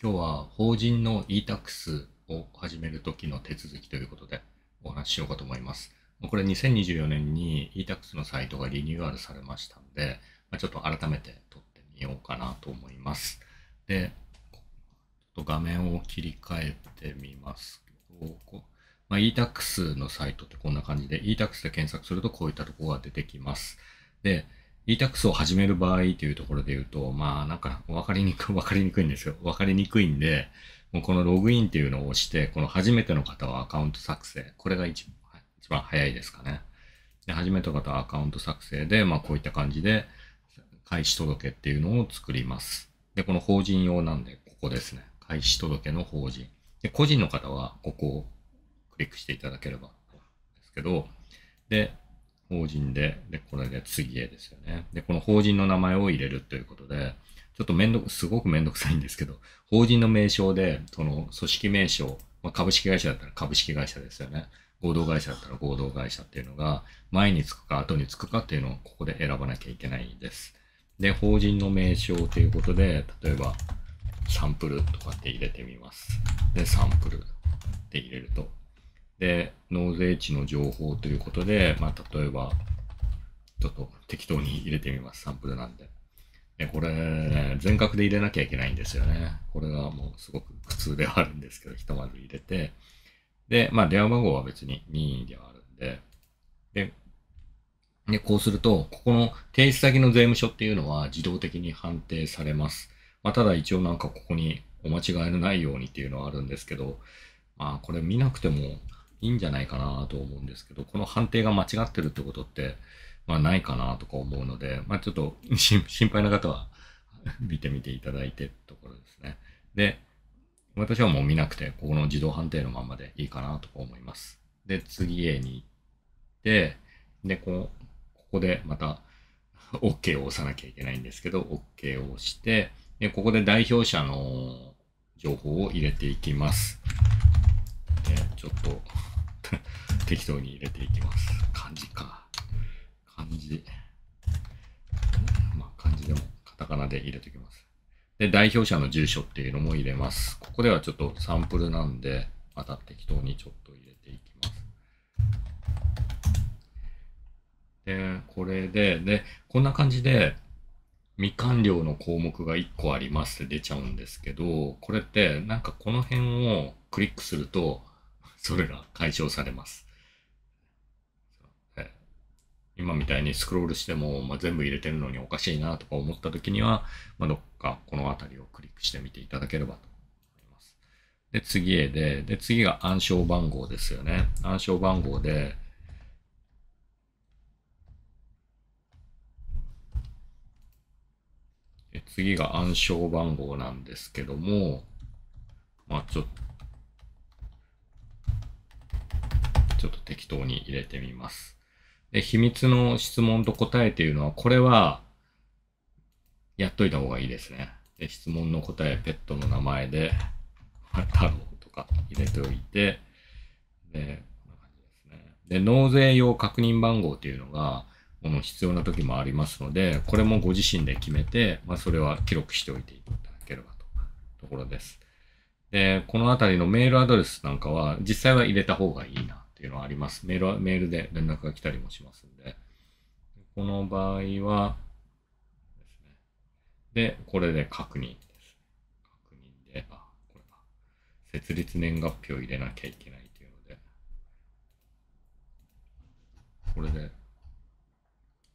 今日は法人の e-tax を始めるときの手続きということでお話ししようかと思います。これ2024年に e-tax のサイトがリニューアルされましたんで、ちょっと改めて撮ってみようかなと思います。で、ちょっと画面を切り替えてみますと、まあ、e-tax のサイトってこんな感じで e-tax で検索するとこういったところが出てきます。で、e-tax を始める場合というところで言うと、まあなんか分かりにくい、分 かりにくいんですよ。分かりにくいんで、もうこのログインっていうのを押して、この初めての方はアカウント作成。これが一番早いですかね。で、初めての方はアカウント作成で、まあこういった感じで、開始届っていうのを作ります。で、この法人用なんで、ここですね。開始届の法人。で、個人の方はここをクリックしていただければですけど、で、法人で、で、これで次へですよね。で、この法人の名前を入れるということで、ちょっとめんどく、すごくめんどくさいんですけど、法人の名称で、その組織名称、まあ、株式会社だったら株式会社ですよね。合同会社だったら合同会社っていうのが、前につくか後につくかっていうのをここで選ばなきゃいけないんです。で、法人の名称ということで、例えば、サンプルとかって入れてみます。で、サンプルって入れると、で、納税地の情報ということで、まあ、例えば、ちょっと適当に入れてみます。サンプルなんで。え、これ、ね、全角で入れなきゃいけないんですよね。これがもうすごく苦痛ではあるんですけど、ひとまず入れて、で、まあ、電話番号は別に任意ではあるんで、で、でこうすると、ここの提出先の税務署っていうのは自動的に判定されます。まあ、ただ一応なんかここにお間違いのないようにっていうのはあるんですけど、まあ、これ見なくてもいいんじゃないかなと思うんですけど、この判定が間違ってるってことって、まあないかなとか思うので、まあちょっと 心配な方は 見てみていただいてるところですね。で、私はもう見なくて、ここの自動判定のままでいいかなとか思います。で、次へに行って、で、こここでまた OK を押さなきゃいけないんですけど、OK を押して、で、ここで代表者の情報を入れていきます。ちょっと 適当に入れていきます。漢字か。漢字。まあ、漢字でもカタカナで入れておきます。で、代表者の住所っていうのも入れます。ここではちょっとサンプルなんで、また適当にちょっと入れていきます。で、これで、で、こんな感じで、未完了の項目が1個ありますって出ちゃうんですけど、これってなんかこの辺をクリックすると、それが解消されます。今みたいにスクロールしても、まあ、全部入れてるのにおかしいなとか思った時には、まあ、どっかこの辺りをクリックしてみていただければと思います。で、次へで、で、次が暗証番号ですよね。暗証番号で、次が暗証番号なんですけども、まあちょっと、適当に入れてみます。で、秘密の質問と答えというのは、これは、やっといた方がいいですね。で、質問の答え、ペットの名前で、太郎とか入れておいて、で、こんな感じですね。で、納税用確認番号というのが、この必要な時もありますので、これもご自身で決めて、まあ、それは記録しておいていただければとところです。で、このあたりのメールアドレスなんかは、実際は入れた方がいいなっていうのはあります。メールメールで連絡が来たりもしますんで。この場合はですね。で、これで確認です。確認で、あ、これか。設立年月日を入れなきゃいけないというので。これで、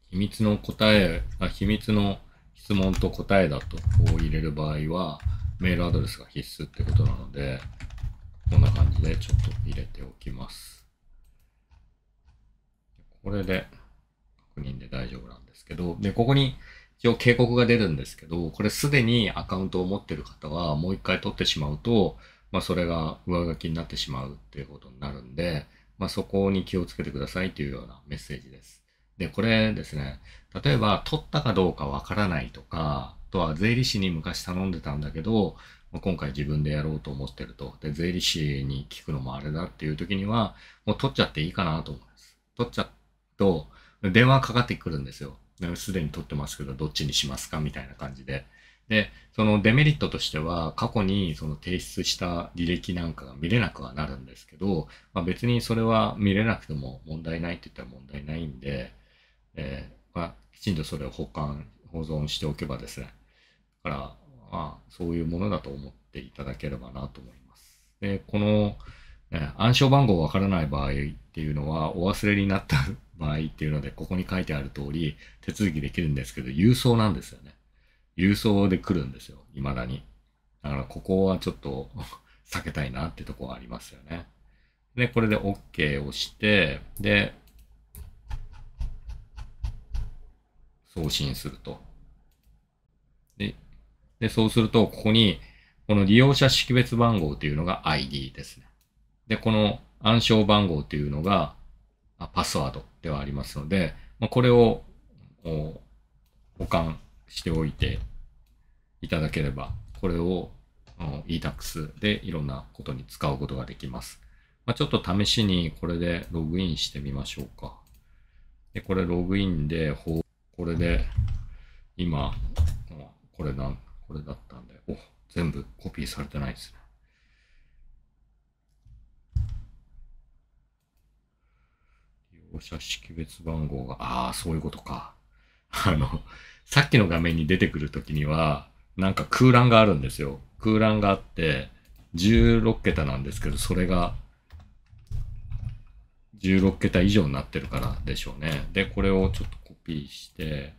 秘密の答え、あ、秘密の質問と答えだとこう入れる場合は、メールアドレスが必須ってことなので、こんな感じでちょっと入れておきます。これで確認で大丈夫なんですけど、で、ここに一応警告が出るんですけど、これすでにアカウントを持ってる方はもう一回取ってしまうと、まあ、それが上書きになってしまうっていうことになるんで、まあ、そこに気をつけてくださいというようなメッセージです。で、これですね、例えば取ったかどうかわからないとか、あとは税理士に昔頼んでたんだけど、今回自分でやろうと思ってると。で、税理士に聞くのもあれだっていう時には、もう取っちゃっていいかなと思います。取っちゃってと、電話かかってくるんですよ。すでに取ってますけど、どっちにしますかみたいな感じで。で、そのデメリットとしては、過去にその提出した履歴なんかが見れなくはなるんですけど、まあ、別にそれは見れなくても問題ないって言ったら問題ないんで、えー、まあ、きちんとそれを保管、保存しておけばですね。だから、まあ、そういうものだと思っていただければなと思います。で、この、ね、暗証番号わからない場合っていうのは、お忘れになった場合っていうので、ここに書いてある通り、手続きできるんですけど、郵送なんですよね。郵送で来るんですよ、未だに。だから、ここはちょっと避けたいなってとこはありますよね。で、これで OK をして、で、送信すると。で、でそうすると、ここに、この利用者識別番号というのが ID ですね。で、この暗証番号というのが、パスワードではありますので、まあ、これを保管しておいていただければ、これを ETAX でいろんなことに使うことができます。まあ、ちょっと試しにこれでログインしてみましょうか。で、これログインで、これで今、これなこれだったんで、お、全部コピーされてないですね。放射識別番号が、ああ、そういうことか。あの、さっきの画面に出てくるときには、なんか空欄があるんですよ。空欄があって、16桁なんですけど、それが16桁以上になってるからでしょうね。で、これをちょっとコピーして、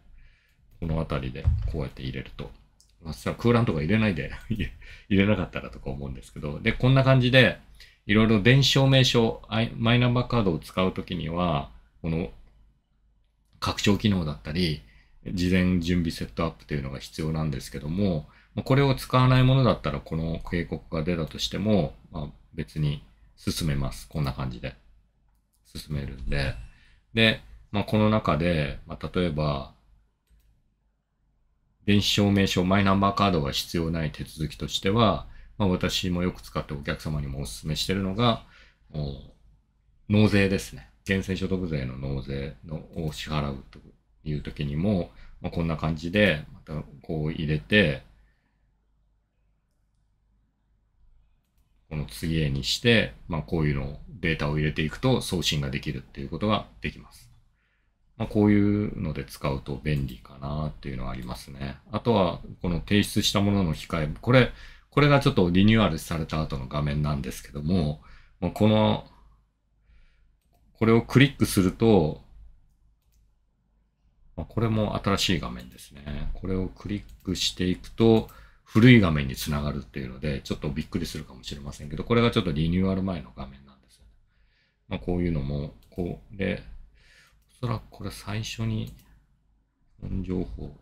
この辺りでこうやって入れると。まあ、空欄とか入れないで 入れなかったらとか思うんですけど、で、こんな感じで、いろいろ電子証明書、マイナンバーカードを使うときには、この拡張機能だったり、事前準備セットアップというのが必要なんですけども、これを使わないものだったら、この警告が出たとしても、まあ、別に進めます。こんな感じで。進めるんで。で、まあ、この中で、まあ、例えば、電子証明書、マイナンバーカードが必要ない手続きとしては、まあ、私もよく使ってお客様にもお勧めしているのが、納税ですね。源泉所得税の納税のを支払うという時にも、まあ、こんな感じで、またこう入れて、この次へにして、まあ、こういうのをデータを入れていくと送信ができるっていうことができます。まあ、こういうので使うと便利かなっていうのはありますね。あとは、この提出したものの控え、これ、これがちょっとリニューアルされた後の画面なんですけども、まあ、この、これをクリックすると、まあ、これも新しい画面ですね。これをクリックしていくと、古い画面につながるっていうので、ちょっとびっくりするかもしれませんけど、これがちょっとリニューアル前の画面なんですよね。まあ、こういうのも、こう、で、おそらくこれ最初に、本情報、こ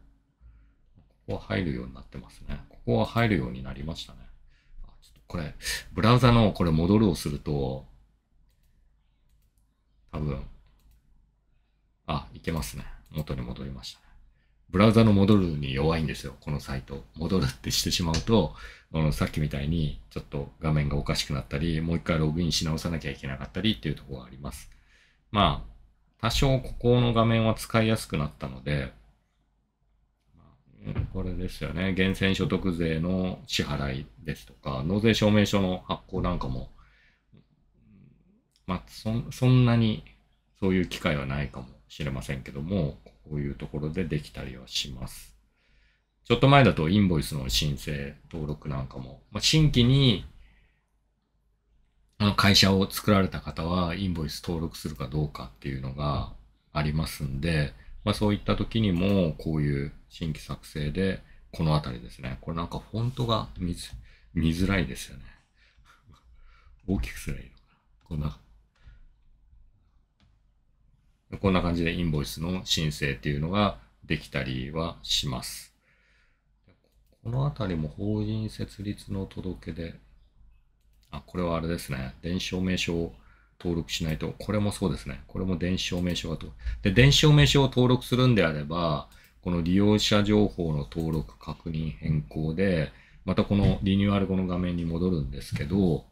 こは入るようになってますね。ここは入るようになりましたね。あちょっとこれ、ブラウザのこれ戻るをすると、多分、あ、いけますね。元に戻りましたね。ブラウザの戻るに弱いんですよ、このサイト。戻るってしてしまうと、あのさっきみたいにちょっと画面がおかしくなったり、もう一回ログインし直さなきゃいけなかったりっていうところがあります。まあ、多少ここの画面は使いやすくなったので、これですよね。源泉所得税の支払いですとか、納税証明書の発行なんかも、まあ、そそんなにそういう機会はないかもしれませんけども、こういうところでできたりはします。ちょっと前だとインボイスの申請、登録なんかも、まあ、新規にあの会社を作られた方はインボイス登録するかどうかっていうのがありますんで、まあ、そういった時にも、こういう新規作成で、この辺りですね。これなんかフォントが見づらいですよね。大きくすればいいのかな。こんな。こんな感じでインボイスの申請っていうのができたりはします。この辺りも法人設立の届け出。あ、これはあれですね。電子証明書登録しないと、これもそうですね。これも電子証明書がと。で、電子証明書を登録するんであれば、この利用者情報の登録確認変更で、またこのリニューアル後の画面に戻るんですけど、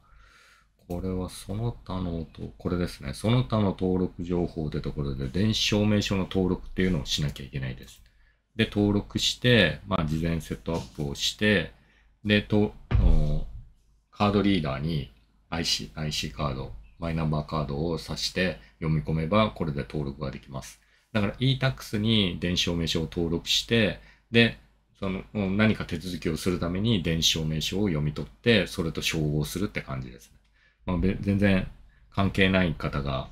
これはその他のと、これですね。その他の登録情報というところで、電子証明書の登録っていうのをしなきゃいけないです。で、登録して、まあ、事前セットアップをして、で、と、カードリーダーに IC, IC カードマイナンバーカードを挿して読み込めば、これで登録ができます。だから e-tax に電子証明書を登録して、で、その何か手続きをするために電子証明書を読み取って、それと照合するって感じですね。まあ、全然関係ない方が、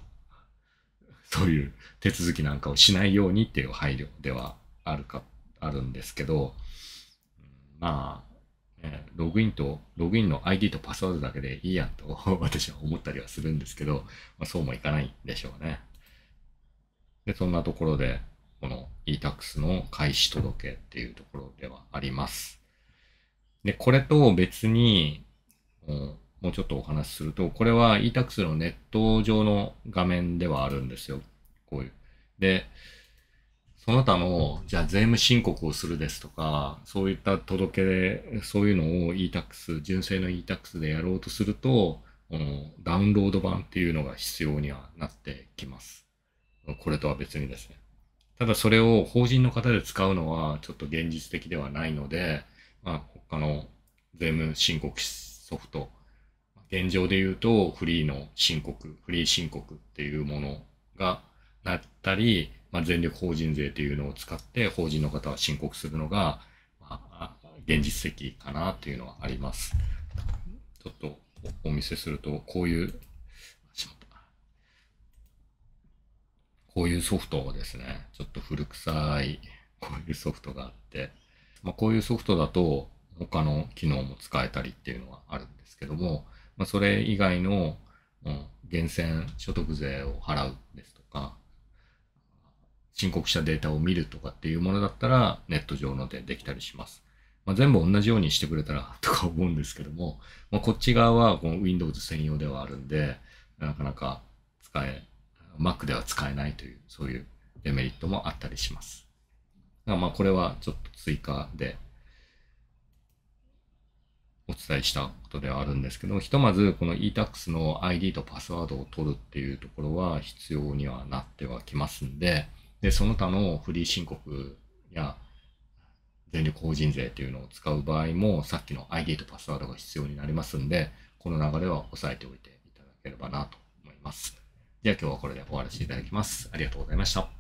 そういう手続きなんかをしないようにっていう配慮ではあるか、あるんですけど、まあ、えー、ログインと、ログインの ID とパスワードだけでいいやんと 私は思ったりはするんですけど、まあ、そうもいかないんでしょうね。で、そんなところで、この e-tax の開始届っていうところではあります。で、これと別に、もうちょっとお話しすると、これは e-tax のネット上の画面ではあるんですよ。こういう。で、その他の、じゃあ税務申告をするですとか、そういった届けで、そういうのを e-tax、純正の e-tax でやろうとすると、このダウンロード版っていうのが必要にはなってきます。これとは別にですね。ただそれを法人の方で使うのはちょっと現実的ではないので、まあ、他の税務申告ソフト、現状で言うとフリーの申告、フリー申告っていうものがなったり、まあ、全力法人税というのを使って法人の方は申告するのが、まあ、現実的かなというのはあります。ちょっとお見せすると、こういう、こういうソフトをですね、ちょっと古臭い、こういうソフトがあって、まあ、こういうソフトだと、他の機能も使えたりっていうのはあるんですけども、まあ、それ以外の、うん、源泉所得税を払うですと申告したデータを見るとかっていうものだったら、ネット上のでできたりします。まあ、全部同じようにしてくれたらとか思うんですけども、まあ、こっち側はこの Windows 専用ではあるんで、なかなか使え、Mac では使えないという、そういうデメリットもあったりします。だからまあこれはちょっと追加でお伝えしたことではあるんですけどひとまずこの e-tax の ID とパスワードを取るっていうところは必要にはなってはきますんで、で、その他のフリー申告や全力法人税というのを使う場合も、さっきの ID とパスワードが必要になりますんで、この流れは押さえておいていただければなと思います。では今日はこれで終わらせていただきます。ありがとうございました。